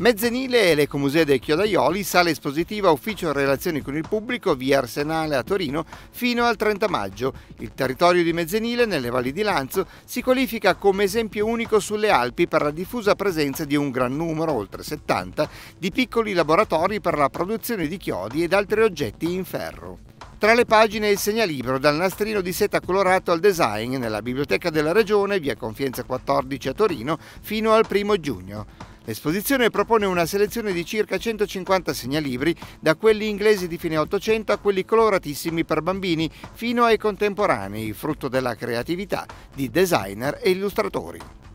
Mezzenile e l'Ecomuseo dei Chiodaioli, sala espositiva Ufficio Relazioni con il Pubblico, via Arsenale a Torino, fino al 30 maggio. Il territorio di Mezzenile, nelle valli di Lanzo, si qualifica come esempio unico sulle Alpi per la diffusa presenza di un gran numero, oltre 70, di piccoli laboratori per la produzione di chiodi ed altri oggetti in ferro. Tra le pagine il segnalibro dal nastrino di seta colorato al design nella biblioteca della regione, via Confienza 14 a Torino, fino al 1 giugno. L'esposizione propone una selezione di circa 150 segnalibri, da quelli inglesi di fine 800 a quelli coloratissimi per bambini fino ai contemporanei, frutto della creatività di designer e illustratori.